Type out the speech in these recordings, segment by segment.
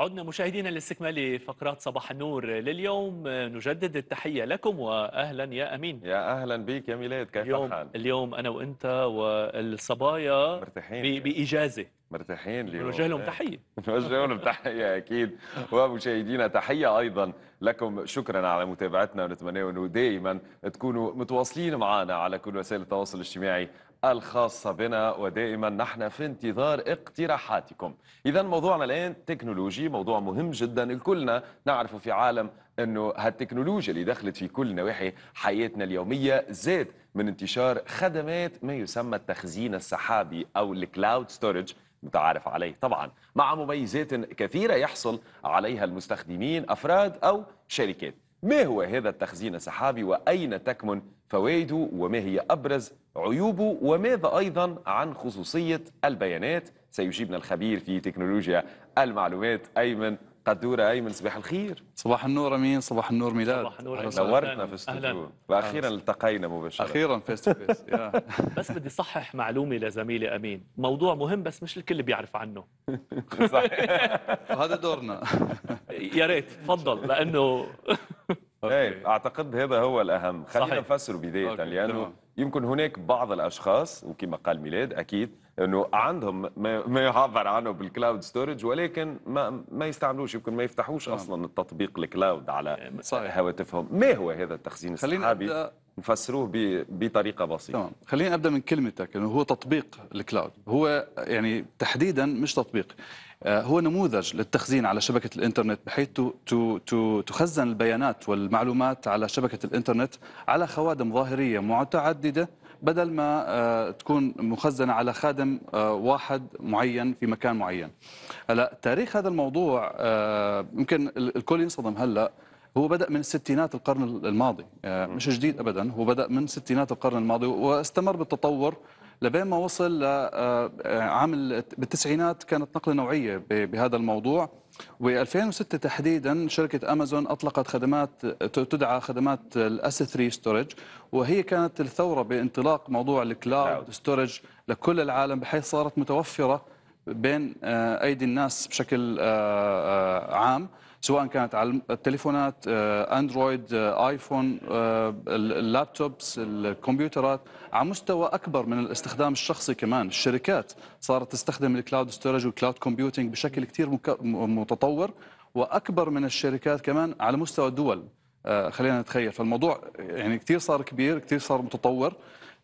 عدنا مشاهدينا لاستكمال فقرات صباح النور لليوم نجدد التحية لكم وأهلا يا أمين يا أهلا بك يا ميلاد كيف اليوم الحال؟ اليوم أنا وأنت والصبايا مرتاحين بإجازة مرتاحين اليوم نوجه لهم تحية نوجه لهم تحية أكيد ومشاهدينا تحية أيضا لكم شكرا على متابعتنا ونتمنى أنه دائما تكونوا متواصلين معنا على كل وسائل التواصل الاجتماعي الخاصة بنا ودائما نحن في انتظار اقتراحاتكم إذا موضوعنا الآن تكنولوجي موضوع مهم جدا الكلنا نعرف في عالم أنه هالتكنولوجيا اللي دخلت في كل نواحي حياتنا اليومية زاد من انتشار خدمات ما يسمى التخزين السحابي أو الكلاود ستورج متعارف عليه طبعا مع مميزات كثيرة يحصل عليها المستخدمين أفراد أو شركات ما هو هذا التخزين السحابي وأين تكمن فوائده وما هي أبرز عيوبه وماذا أيضا عن خصوصية البيانات سيجيبنا الخبير في تكنولوجيا المعلومات أيمن قدوره ايمن صباح الخير صباح النور امين صباح النور ميلاد صباح النور نورتنا في أهلا واخيرا التقينا مباشره اخيرا فيس تو بس بدي صحح معلومه لزميلي امين موضوع مهم بس مش الكل بيعرف عنه صحيح وهذا دورنا يا ريت تفضل لانه ايه اعتقد هذا هو الاهم خلينا نفسره بدايه لانه يعني يمكن هناك بعض الاشخاص وكما قال ميلاد اكيد انه عندهم ما يعبر عنه بالكلاود ستورج ولكن ما ما يستعملوش يمكن ما يفتحوش اصلا التطبيق الكلاود على صحيح. هواتفهم ما هو هذا التخزين السحابي نفسروه بطريقه بسيطه تمام خليني ابدا من كلمتك انه هو تطبيق الكلاود هو يعني تحديدا مش تطبيق آه، هو نموذج للتخزين على شبكه الانترنت بحيث تخزن البيانات والمعلومات على شبكه الانترنت على خوادم ظاهريه متعدده بدل ما آه، تكون مخزنه على خادم آه، واحد معين في مكان معين هلا تاريخ هذا الموضوع يمكن الكل ينصدم هلا هو بدأ من ستينات القرن الماضي آه، مش جديد أبدا هو بدأ من ستينات القرن الماضي واستمر بالتطور لبين ما وصل لعام آه، آه، بالتسعينات كانت نقلة نوعية بهذا الموضوع و2006 تحديدا شركة أمازون أطلقت خدمات تدعى خدمات الاس 3 ستورج وهي كانت الثورة بانطلاق موضوع الكلاود ستورج لكل العالم بحيث صارت متوفرة بين أيدي الناس بشكل عام سواء كانت على التليفونات آه، اندرويد آه، ايفون آه، اللابتوبس الكمبيوترات على مستوى اكبر من الاستخدام الشخصي كمان الشركات صارت تستخدم الكلاود ستورج والكلاود كومبيوتنج بشكل كثير متطور واكبر من الشركات كمان على مستوى الدول خلينا نتخيل فالموضوع يعني كثير صار كبير كثير صار متطور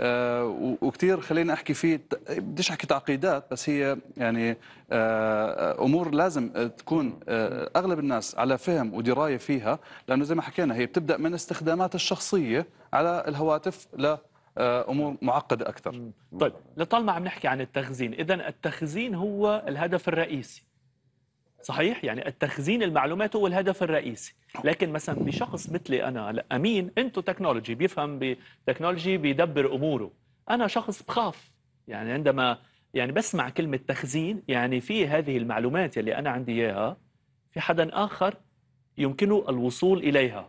آه، وكثير خليني احكي فيه بديش احكي تعقيدات بس هي يعني آه، امور لازم تكون آه، اغلب الناس على فهم ودرايه فيها لانه زي ما حكينا هي بتبدا من استخدامات الشخصيه على الهواتف ل امور معقده اكثر طيب لطالما عم نحكي عن التخزين اذا التخزين هو الهدف الرئيسي صحيح يعني التخزين المعلومات هو الهدف الرئيسي لكن مثلا بشخص مثلي انا هلا امين انتو تكنولوجي بيفهم بتكنولوجي بيدبر اموره انا شخص بخاف يعني عندما يعني بسمع كلمه تخزين يعني في هذه المعلومات اللي انا عندي اياها في حدا اخر يمكنه الوصول اليها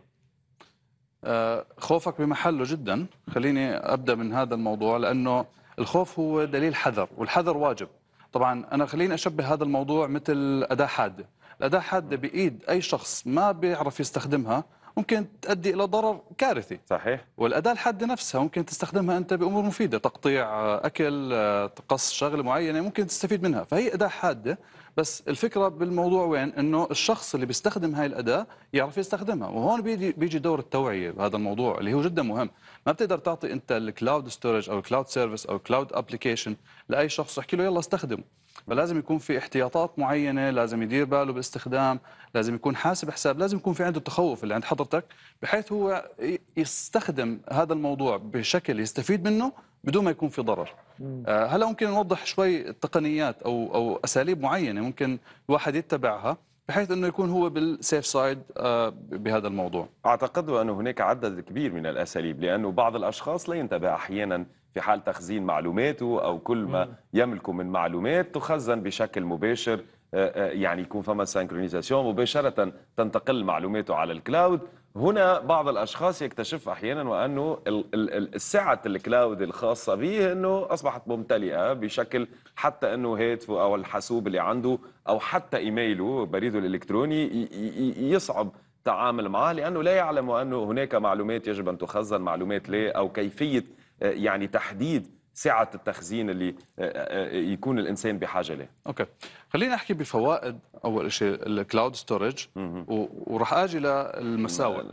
آه، خوفك بمحله جدا خليني ابدا من هذا الموضوع لانه الخوف هو دليل حذر والحذر واجب طبعا انا خليني اشبه هذا الموضوع مثل اداه حاده الاداه حاده بايد اي شخص ما بيعرف يستخدمها ممكن تؤدي الى ضرر كارثي صحيح والاداه الحاده نفسها ممكن تستخدمها انت بامور مفيده تقطيع اكل تقص شغله معينه ممكن تستفيد منها فهي اداه حاده بس الفكره بالموضوع وين انه الشخص اللي بيستخدم هاي الاداه يعرف يستخدمها وهون بيجي بيجي دور التوعيه بهذا الموضوع اللي هو جدا مهم ما بتقدر تعطي انت الكلاود ستورج او الكلاود سيرفيس او الكلاود ابلكيشن لاي شخص تحكي له يلا استخدمه فلازم يكون في احتياطات معينه لازم يدير باله باستخدام لازم يكون حاسب حساب لازم يكون في عنده التخوف اللي عند حضرتك بحيث هو يستخدم هذا الموضوع بشكل يستفيد منه بدون ما يكون في ضرر آه، هلا ممكن نوضح شوي تقنيات او او اساليب معينه ممكن الواحد يتبعها بحيث انه يكون هو بالسيف سايد آه، بهذا الموضوع اعتقد انه هناك عدد كبير من الاساليب لانه بعض الاشخاص لا ينتبه احيانا في حال تخزين معلوماته او كل ما يملكه من معلومات تخزن بشكل مباشر آه، يعني يكون فما سانكرونيزاسيون مباشره تنتقل معلوماته على الكلاود هنا بعض الاشخاص يكتشف احيانا وانه سعه الكلاود الخاصه به انه اصبحت ممتلئه بشكل حتى انه هاتفه او الحاسوب اللي عنده او حتى ايميله بريده الالكتروني يصعب التعامل معه لانه لا يعلم انه هناك معلومات يجب ان تخزن معلومات لا او كيفيه آه، يعني تحديد سعه التخزين اللي آه، آه، يكون الانسان بحاجه له. اوكي خلينا نحكي بفوائد اول شيء الكلاود ستورج وراح اجي للمساوئ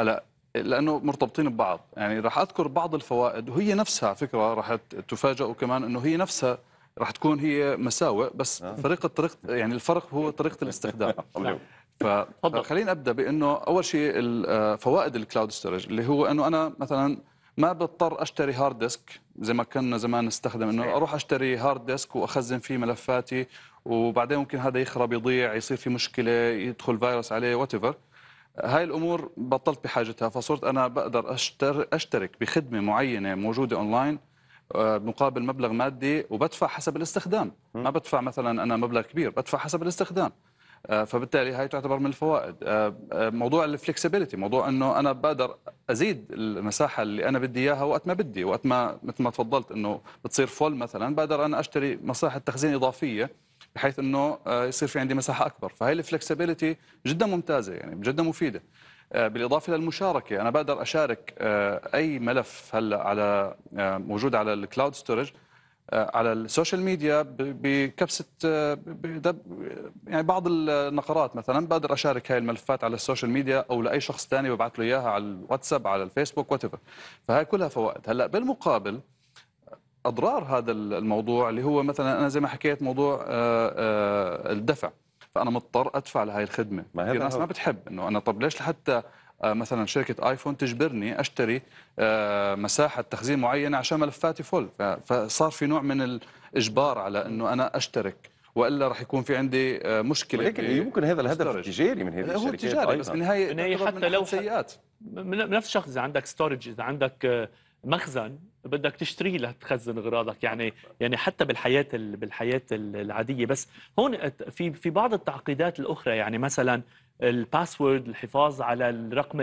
هلا لانه مرتبطين ببعض يعني راح اذكر بعض الفوائد وهي نفسها على فكره راح تفاجئوا كمان انه هي نفسها راح تكون هي مساوئ بس آه. طريقه طريقه يعني الفرق هو طريقه الاستخدام فخلينا ابدا بانه اول شيء فوائد الكلاود ستورج اللي هو انه انا مثلا ما بضطر اشتري هارد ديسك زي ما كنا زمان نستخدم انه اروح اشتري هارد ديسك واخزن فيه ملفاتي وبعدين ممكن هذا يخرب يضيع يصير في مشكله يدخل فيروس عليه وات هاي الامور بطلت بحاجتها فصرت انا بقدر أشتر اشترك بخدمه معينه موجوده اونلاين آه، مقابل مبلغ مادي وبدفع حسب الاستخدام ما بدفع مثلا انا مبلغ كبير بدفع حسب الاستخدام آه، فبالتالي هاي تعتبر من الفوائد آه، آه، موضوع الفلكسبيليتي موضوع انه انا بقدر ازيد المساحه اللي انا بدي اياها وقت ما بدي وقت ما مثل ما تفضلت انه بتصير فول مثلا بقدر انا اشتري مساحه تخزين اضافيه بحيث انه يصير في عندي مساحه اكبر فهي الفلكسبيليتي جدا ممتازه يعني جدا مفيده بالاضافه للمشاركه انا بقدر اشارك اي ملف هلا على موجود على الكلاود ستورج آه، على السوشيال ميديا بكبسه آه، يعني بعض النقرات مثلا بقدر اشارك هاي الملفات على السوشيال ميديا او لاي شخص ثاني ببعث له اياها على الواتساب على الفيسبوك وات فهي كلها فوائد هلا بالمقابل اضرار هذا الموضوع اللي هو مثلا انا زي ما حكيت موضوع آه، الدفع فانا مضطر ادفع لهي الخدمه ما في ناس ما بتحب انه انا طب ليش لحتى آه، مثلا شركه ايفون تجبرني اشتري آه، مساحه تخزين معينه عشان ملفاتي فل فصار في نوع من الاجبار على انه انا اشترك والا راح يكون في عندي آه، مشكله ولكن يمكن هذا الهدف التجاري من هذه الشركات هو تجاري بس بالنهايه حتى لو سيئات من نفس الشخص اذا عندك ستورج اذا عندك مخزن بدك تشتريه لتخزن اغراضك يعني يعني حتى بالحياه بالحياه العاديه بس هون في في بعض التعقيدات الاخرى يعني مثلا الباسورد الحفاظ على الرقم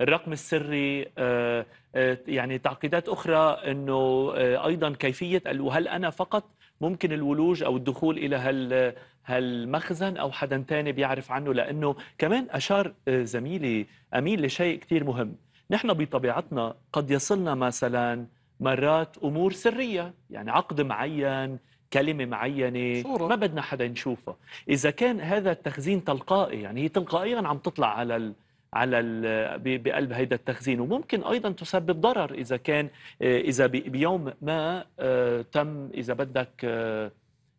الرقم السري آه، آه، يعني تعقيدات اخرى انه آه، ايضا كيفيه وهل انا فقط ممكن الولوج او الدخول الى هال هالمخزن او حدا تاني بيعرف عنه لانه كمان اشار زميلي امين لشيء كثير مهم نحن بطبيعتنا قد يصلنا مثلا مرات امور سريه يعني عقد معين كلمه معينه صورة. ما بدنا حدا يشوفها اذا كان هذا التخزين تلقائي يعني هي تلقائيا عم تطلع على ال على ال بقلب هيدا التخزين وممكن ايضا تسبب ضرر اذا كان اذا بيوم ما آه، تم اذا بدك آه،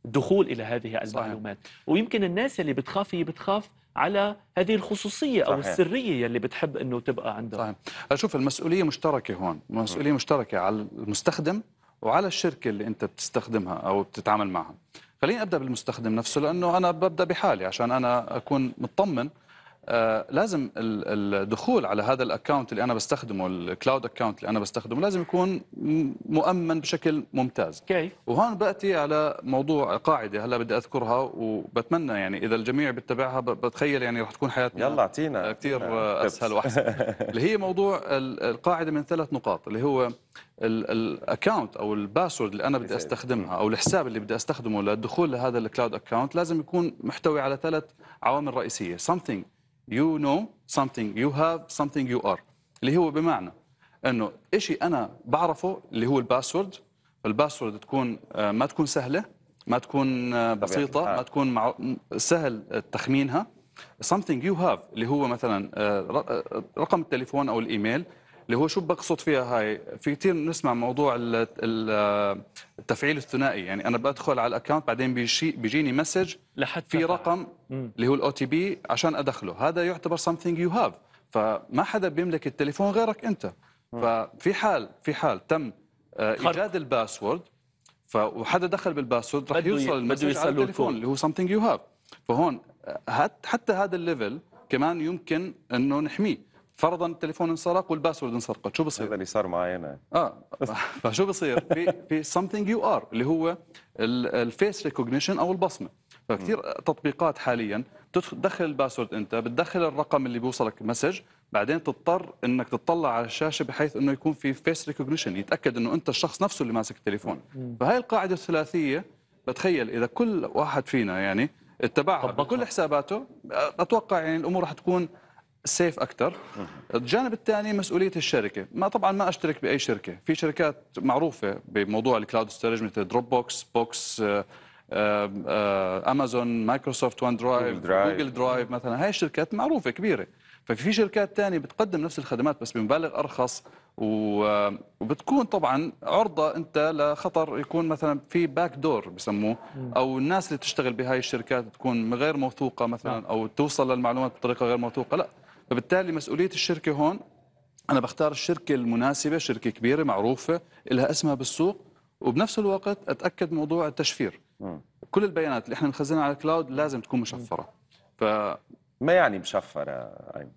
الدخول الى هذه المعلومات صحيح. ويمكن الناس اللي بتخاف هي بتخاف على هذه الخصوصيه او السريه اللي بتحب انه تبقى عندها صحيح. اشوف المسؤوليه مشتركه هون مسؤوليه مشتركه على المستخدم وعلى الشركه اللي انت بتستخدمها او بتتعامل معها خليني ابدا بالمستخدم نفسه لانه انا ببدا بحالي عشان انا اكون مطمن آه، لازم الدخول على هذا الاكونت اللي انا بستخدمه الكلاود اكونت اللي انا بستخدمه لازم يكون مؤمن بشكل ممتاز كيف وهون باتي على موضوع قاعده هلا بدي اذكرها وبتمنى يعني اذا الجميع بيتبعها بتخيل يعني رح تكون حياتنا يلا اعطينا كثير آه، آه، اسهل واحسن اللي هي موضوع القاعده من ثلاث نقاط اللي هو الاكونت او الباسورد اللي انا بدي استخدمها او الحساب اللي بدي استخدمه للدخول لهذا الكلاود اكونت لازم يكون محتوي على ثلاث عوامل رئيسيه something يو نو something يو هاف something يو ار اللي هو بمعنى انه شيء انا بعرفه اللي هو الباسورد الباسورد تكون آه، ما تكون سهله ما تكون آه، بسيطه ما تكون سهل تخمينها something you have اللي هو مثلا آه، رقم التليفون او الايميل اللي هو شو بقصد فيها هاي في كثير نسمع موضوع التفعيل الثنائي يعني انا بدخل على الاكونت بعدين بيجي بيجيني مسج لحد في رقم اللي هو الاو تي بي عشان ادخله هذا يعتبر something يو هاف فما حدا بيملك التليفون غيرك انت ففي حال في حال تم آه، ايجاد الباسورد وحدا دخل بالباسورد رح يوصل المسج على التليفون اللي هو something يو هاف فهون آه، حتى هذا الليفل كمان يمكن انه نحميه فرضا التليفون انسرق والباسورد انسرقت شو بصير؟ هذا اللي صار معي انا اه فشو بصير؟ في في سمثينج يو ار اللي هو الفيس ريكوجنيشن او البصمه فكثير تطبيقات حاليا تدخل الباسورد انت بتدخل الرقم اللي بيوصلك مسج بعدين تضطر انك تطلع على الشاشه بحيث انه يكون في فيس ريكوجنيشن يتاكد انه انت الشخص نفسه اللي ماسك التليفون فهي القاعده الثلاثيه بتخيل اذا كل واحد فينا يعني اتبعها بكل حساباته اتوقع يعني الامور رح تكون سيف اكثر الجانب الثاني مسؤوليه الشركه ما طبعا ما اشترك باي شركه في شركات معروفه بموضوع الكلاود ستورج مثل دروب بوكس بوكس امازون مايكروسوفت وان درايف جوجل درايف مثلا هاي الشركات معروفه كبيره ففي شركات ثانيه بتقدم نفس الخدمات بس بمبالغ ارخص آه، وبتكون طبعا عرضه انت لخطر يكون مثلا في باك دور بسموه او الناس اللي تشتغل بهاي الشركات تكون غير موثوقه مثلا نعم. او توصل للمعلومات بطريقه غير موثوقه لا فبالتالي مسؤوليه الشركه هون انا بختار الشركه المناسبه شركه كبيره معروفه لها اسمها بالسوق وبنفس الوقت اتاكد موضوع التشفير م. كل البيانات اللي احنا بنخزنها على الكلاود لازم تكون مشفره ف ما يعني مشفره ايمن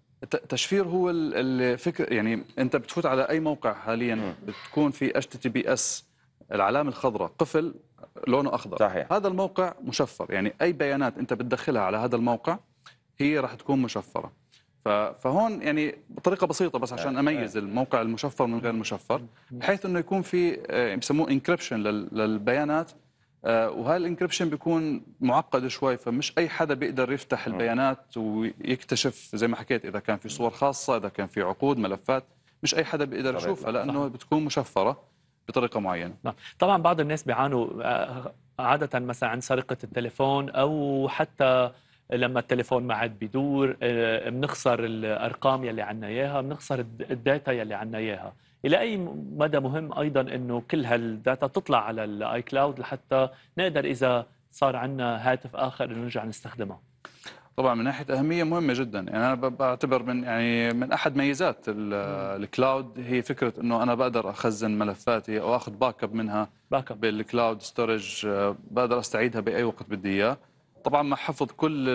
تشفير هو الفكر يعني انت بتفوت على اي موقع حاليا م. بتكون في اتش تي بي اس العلامه الخضراء قفل لونه اخضر صحيح. هذا الموقع مشفر يعني اي بيانات انت بتدخلها على هذا الموقع هي راح تكون مشفره فهون يعني بطريقه بسيطه بس عشان آه، آه. اميز الموقع المشفر من غير المشفر بحيث انه يكون في آه، يعني بسموه انكربشن للبيانات وهذا الانكربشن بيكون معقد شوي فمش اي حدا بيقدر يفتح البيانات ويكتشف زي ما حكيت اذا كان في صور خاصه اذا كان في عقود ملفات مش اي حدا بيقدر يشوفها لانه بتكون مشفره بطريقه معينه نعم طبعا بعض الناس بيعانوا عاده مثلا عن سرقه التليفون او حتى لما التليفون ما عاد بيدور آه، بنخسر الارقام يلي عنا اياها بنخسر الداتا يلي عنا اياها الى اي مدى مهم ايضا انه كل هالداتا تطلع على الاي كلاود لحتى نقدر اذا صار عندنا هاتف اخر انه نرجع نستخدمها طبعا من ناحيه اهميه مهمه جدا يعني انا بعتبر من يعني من احد ميزات الكلاود هي فكره انه انا بقدر اخزن ملفاتي او اخذ باك اب منها باك اب بالكلاود ستورج بقدر استعيدها باي وقت بدي اياه طبعا مع حفظ كل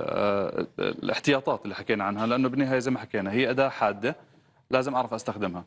آه، الاحتياطات اللي حكينا عنها لانه بالنهايه زي ما حكينا هي اداه حاده لازم اعرف استخدمها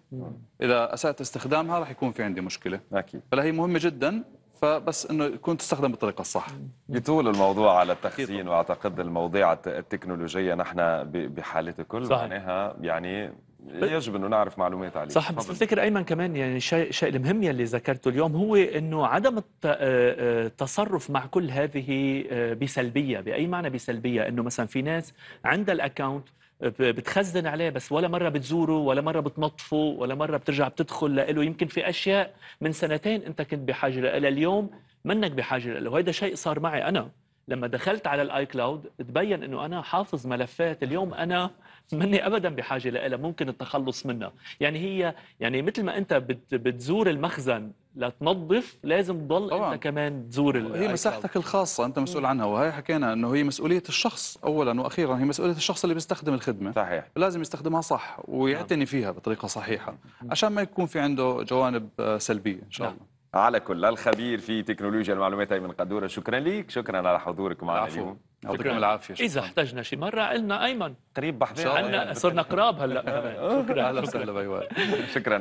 اذا اسات استخدامها راح يكون في عندي مشكله اكيد فلا هي مهمه جدا فبس انه يكون تستخدم بالطريقه الصح يطول الموضوع على التخزين واعتقد المواضيع التكنولوجيه نحن بحالة كل معناها يعني يجب انه نعرف معلومات عليه صح بس بفتكر ايمن كمان يعني الشيء الشيء المهم يلي ذكرته اليوم هو انه عدم آه، آه، التصرف مع كل هذه آه، بسلبيه باي معنى بسلبيه انه مثلا في ناس عندها الاكونت بتخزن عليه بس ولا مره بتزوره ولا مره بتنظفه ولا مره بترجع بتدخل له يمكن في اشياء من سنتين انت كنت بحاجه لها اليوم منك بحاجه له وهذا شيء صار معي انا لما دخلت على الاي كلاود تبين انه انا حافظ ملفات اليوم انا مني ابدا بحاجه لها ممكن التخلص منها يعني هي يعني مثل ما انت بتزور المخزن لتنظف لازم تضل طبعا. انت كمان تزور هي مساحتك الخاصه انت مسؤول عنها وهي حكينا انه هي مسؤوليه الشخص اولا واخيرا هي مسؤوليه الشخص اللي بيستخدم الخدمه صحيح لازم يستخدمها صح ويعتني نعم. فيها بطريقه صحيحه عشان ما يكون في عنده جوانب آه، سلبيه ان شاء نعم. الله على كل الخبير في تكنولوجيا المعلومات ايمن قدوره شكرا لك شكرا على حضورك معنا اليوم يعطيكم العافيه شكرا. اذا احتجنا شي مره قلنا ايمن قريب بحذاء صرنا قراب هلا شكرا اهلا وسهلا شكرا